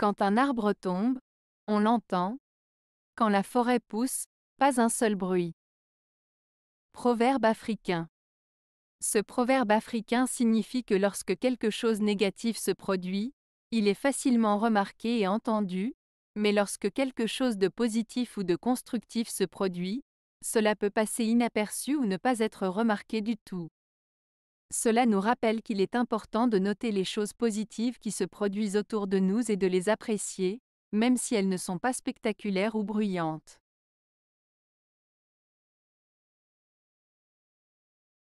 Quand un arbre tombe, on l'entend. Quand la forêt pousse, pas un seul bruit. Proverbe africain. Ce proverbe africain signifie que lorsque quelque chose négatif se produit, il est facilement remarqué et entendu, mais lorsque quelque chose de positif ou de constructif se produit, cela peut passer inaperçu ou ne pas être remarqué du tout. Cela nous rappelle qu'il est important de noter les choses positives qui se produisent autour de nous et de les apprécier, même si elles ne sont pas spectaculaires ou bruyantes.